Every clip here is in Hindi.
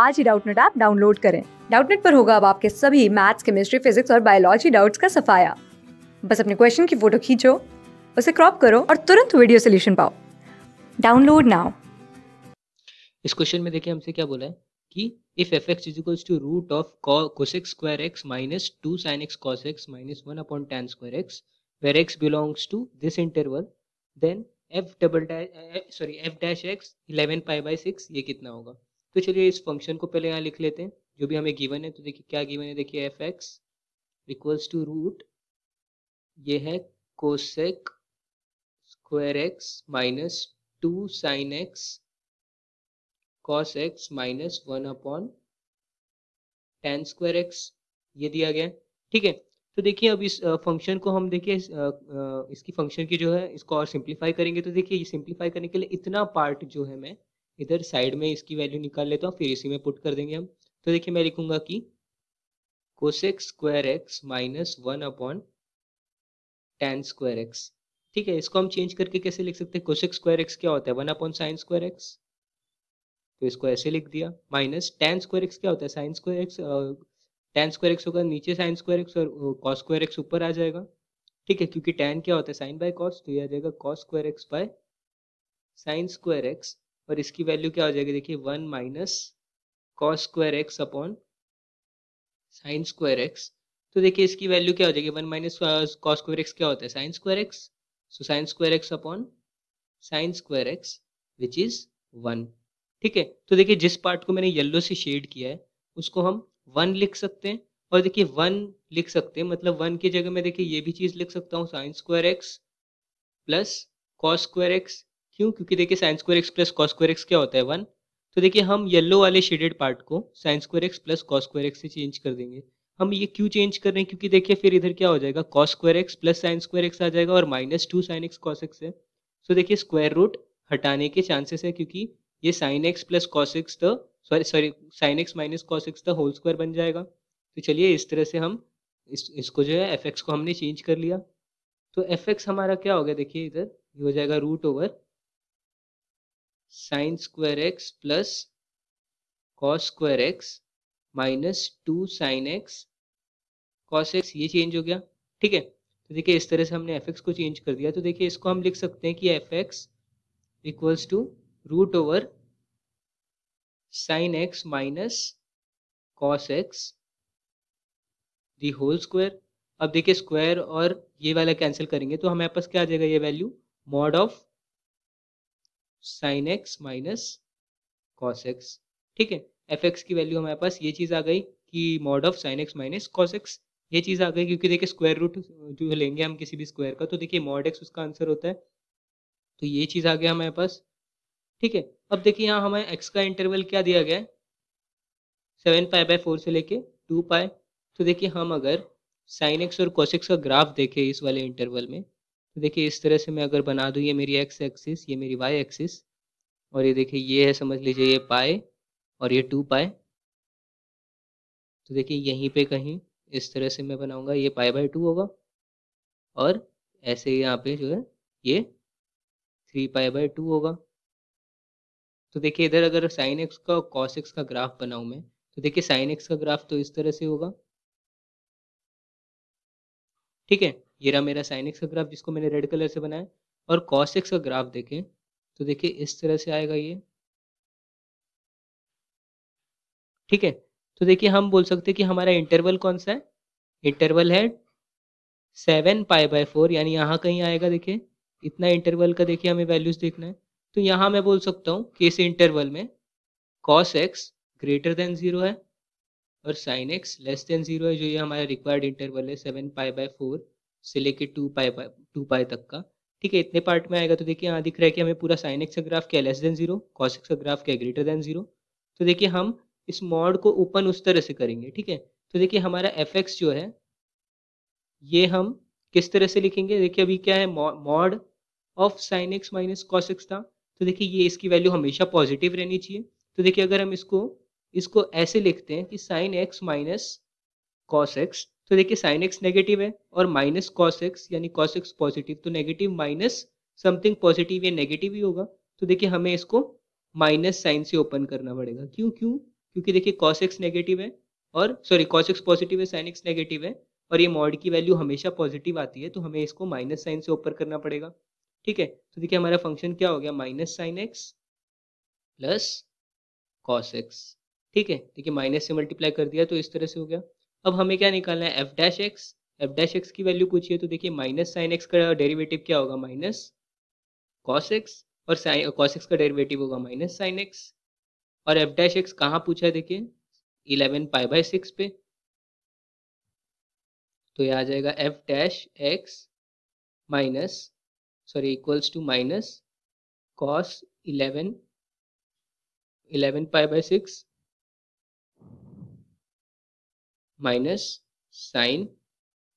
आज ही डाउटनेट ऐप डाउनलोड करें डाउटनेट पर होगा अब आपके सभी मैथ्स केमिस्ट्री फिजिक्स और बायोलॉजी डाउट्स का सफाया बस अपने क्वेश्चन की फोटो खींचो उसे क्रॉप करो और तुरंत वीडियो सोल्यूशन पाओ डाउनलोड नाउ इस क्वेश्चन में देखिए हमसे क्या बोला है कि if F X is equal to root of cos X square x minus two sine x cos X minus one upon tan square X where X belongs to this interval then F double dash sorry F dash X eleven pi by six ये कितना होगा तो चलिए इस फंक्शन को पहले यहाँ लिख लेते हैं जो भी हमें गिवन है तो देखिए क्या गिवन है देखिए F x equals to root ये है cosec square x minus two sine x cos X minus one upon tan square X ये दिया गया ठीक है तो देखिए अब इस फंक्शन को हम देखिए इस, इसकी फंक्शन की जो है इसको और सिंप्लीफाई करेंगे तो देखिए ये सिंप्लीफाई करने के लिए इतना पार्ट जो है मैं इधर साइड में इसकी वैल्यू निकाल लेता हूँ फिर इसी में पुट कर देंगे हम तो देखिए मैं लिखूंगा कि cosec square x minus one upon tan square X ठीक है इसको हम चेंज करके कैसे लिख सकते हैं कोसेक्स स्क्वायर एक्स क्या होता है one upon sine square X तो इसको ऐसे लिख दिया माइनस टेन स्क्वायर एक्स क्या होता है sine square X tan square X होगा नीचे साइन स्क्वायर एक्स और कॉस स्क्वायर एक्स ऊपर आ जाएगा ठीक है क्योंकि टेन क्या होता है साइन बाय कॉस तो यह आ जाएगा cos square X by sine square X और इसकी वैल्यू क्या हो जाएगी देखिए one minus cos square X upon sine square X तो देखिए इसकी वैल्यू क्या हो जाएगी one minus cos square X क्या होता है sine square X so sine square X upon sine square X which is one ठीक है तो देखिए जिस पार्ट को मैंने येल्लो से शेड किया है उसको हम वन लिख सकते हैं और देखिए वन लिख सकते हैं मतलब वन की जगह मैं देखिए ये भी चीज़ लिख सकता हूँ sine square x plus cos square X क्यों क्योंकि देखिए sine square x plus cos square X क्या होता है वन तो देखिए हम येलो वाले शेडेड पार्ट को sine square x plus cos square X से चेंज कर देंगे हम ये क्यों चेंज कर रहे हैं क्योंकि देखिए फिर इधर क्या हो जाएगा cos square x plus sine square X आ जाएगा और minus two sine x cos X है सो देखिए स्क्वायर रूट हटाने के चांसेस है क्योंकि ये sine x plus cos X the sorry sorry sine x minus cos X the whole square बन जाएगा तो चलिए इस तरह से हम इस इसको जो है एफ एक्स को हमने चेंज कर लिया तो एफ एक्स हमारा क्या हो गया देखिए इधर ये हो जाएगा root over sine square x plus cos square x minus two sine x cos x ये चेंज हो गया ठीक है तो देखिए इस तरह से हमने एफ एक्स को चेंज कर दिया तो देखिए इसको हम लिख सकते हैं कि f x equals to root over sine x minus cos x the whole square अब देखिए स्क्वायर और ये वाला कैंसिल करेंगे तो हमारे पास क्या आ जाएगा ये value mod of sine x minus cos x ठीक है एफ एक्स की वैल्यू हमारे पास ये चीज़ आ गई कि mod of sine x minus cos x ये चीज़ आ गई क्योंकि देखिए स्क्वायर रूट जो लेंगे हम किसी भी स्क्वायर का तो देखिए मॉड एक्स उसका आंसर होता है तो ये चीज़ आ गया हमारे पास ठीक है अब देखिए यहाँ हमें एक्स का इंटरवल क्या दिया गया है सेवन पाए बाय फोर से लेके टू पाए तो देखिए हम अगर साइन एक्स और कॉसिक्स का ग्राफ देखें इस वाले इंटरवल में तो देखिए इस तरह से मैं अगर बना दूँ ये मेरी एक्स एक्सिस ये मेरी वाई एक्सिस और ये देखिए ये है समझ लीजिए ये पाए और ये टू पाए तो देखिए यहीं पे कहीं इस तरह से मैं बनाऊंगा ये पाए बाय टू होगा और ऐसे यहाँ पे जो है ये थ्री पाए बाय टू होगा तो देखिए इधर अगर साइन एक्स का कॉस एक्स का ग्राफ बनाऊँ मैं तो देखिए साइन एक्स का ग्राफ तो इस तरह से होगा ठीक है ये रहा मेरा साइन एक्स का ग्राफ जिसको मैंने रेड कलर से बनाया और कॉस एक्स का ग्राफ देखें तो देखिए इस तरह से आएगा ये ठीक है तो देखिए हम बोल सकते हैं कि हमारा इंटरवल कौन सा है इंटरवल है सेवन पाई बाय फोर यानी यहाँ कहीं आएगा देखिए इतना इंटरवल का देखिए हमें वैल्यूज देखना है तो यहाँ मैं बोल सकता हूँ कि इस इंटरवल में cos x greater than zero है और sine x less than zero है जो ये हमारा रिक्वायर्ड इंटरवल है सेवन पाई बाय फोर से लेके टू पाई टू पाई तक का ठीक है इतने पार्ट में आएगा तो देखिए यहाँ दिख रहा है कि हमें पूरा साइन एक्स का ग्राफ क्या less than zero cos x का ग्राफ क्या ग्रेटर देन जीरो तो देखिए हम इस मॉड को ओपन उस तरह से करेंगे ठीक है तो देखिए हमारा एफ एक्स जो है ये हम किस तरह से लिखेंगे देखिए अभी क्या है mod of sine x minus cos x था तो देखिए ये इसकी वैल्यू हमेशा पॉजिटिव रहनी चाहिए तो देखिए अगर हम इसको इसको ऐसे लिखते हैं कि sine x minus cos x तो देखिए साइन एक्स नेगेटिव है और माइनस कॉस एक्स यानी कॉस एक्स पॉजिटिव तो नेगेटिव माइनस समथिंग पॉजिटिव या नेगेटिव ही होगा तो देखिए हमें इसको माइनस साइन से ओपन करना पड़ेगा क्यों क्यों क्योंकि देखिए कॉस एक्स नेगेटिव है और सॉरी कॉस एक्स पॉजिटिव है साइन एक्स नेगेटिव है और ये मॉड की वैल्यू हमेशा पॉजिटिव आती है तो हमें इसको माइनस साइन से ओपन करना पड़ेगा ठीक है तो देखिए हमारा फंक्शन क्या हो गया minus sine x plus cos x ठीक है देखिए माइनस से मल्टीप्लाई कर दिया तो इस तरह से हो गया अब हमें क्या निकालना है f dash x f dash x की वैल्यू पूछिए तो देखिए माइनस साइन एक्स का डेरिवेटिव क्या होगा माइनस कॉस एक्स और साइन कॉस एक्स का डेरिवेटिव होगा माइनस साइन एक्स और एफ डैश एक्स कहाँ पूछा है देखिए इलेवन पाई बाय सिक्स पे तो ये आ जाएगा f dash x minus sorry equals to minus cos eleven eleven pi by six minus sine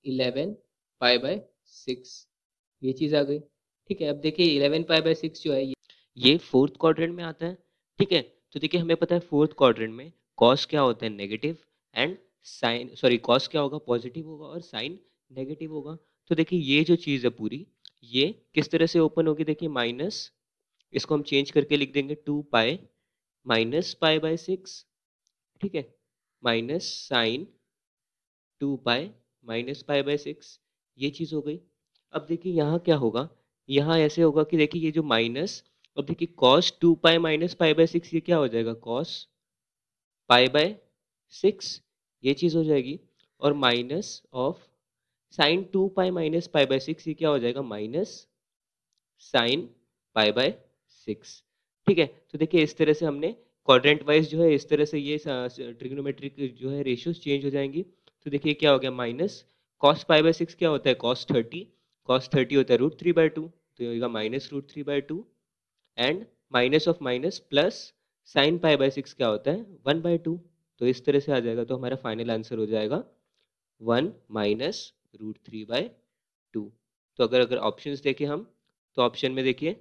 eleven pi by six ये चीज़ आ गई ठीक है अब देखिए इलेवन पाई बाय सिक्स जो है ये ये फोर्थ क्वाड्रेंट में आता है ठीक है तो देखिए हमें पता है फोर्थ क्वाड्रेंट में कॉस क्या होता है negative and sine sorry cos क्या होगा पॉजिटिव होगा और साइन नेगेटिव होगा तो देखिए ये जो चीज़ है पूरी ये किस तरह से ओपन होगी देखिए माइनस इसको हम चेंज करके लिख देंगे to pi minus pi by six ठीक है minus sine two pi minus pi by six ये चीज़ हो गई अब देखिए यहाँ क्या होगा यहाँ ऐसे होगा कि देखिए ये जो माइनस अब देखिए cos two pi minus pi by six ये क्या हो जाएगा कॉस पाई बाय सिक्स ये चीज़ हो जाएगी और minus of sine two pi minus pi by six ये क्या हो जाएगा minus sine pi by six ठीक है तो देखिए इस तरह से हमने क्वाड्रेंट वाइज जो है इस तरह से ये ट्रिग्नोमेट्रिक जो है रेशियोज चेंज हो जाएंगी तो देखिए क्या हो गया minus cos five by six क्या होता है कॉस्ट थर्टी कॉस्ट थर्टी होता है रूट थ्री बाय टू तो ये होगा minus root three by two and minus of minus plus sine pi by six क्या होता है वन बाय टू तो इस तरह से आ जाएगा तो हमारा फाइनल आंसर हो जाएगा one minus root three by two तो अगर अगर ऑप्शन देखें हम तो ऑप्शन में देखिए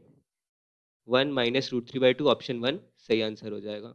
one minus root three by two option one सही आंसर हो जाएगा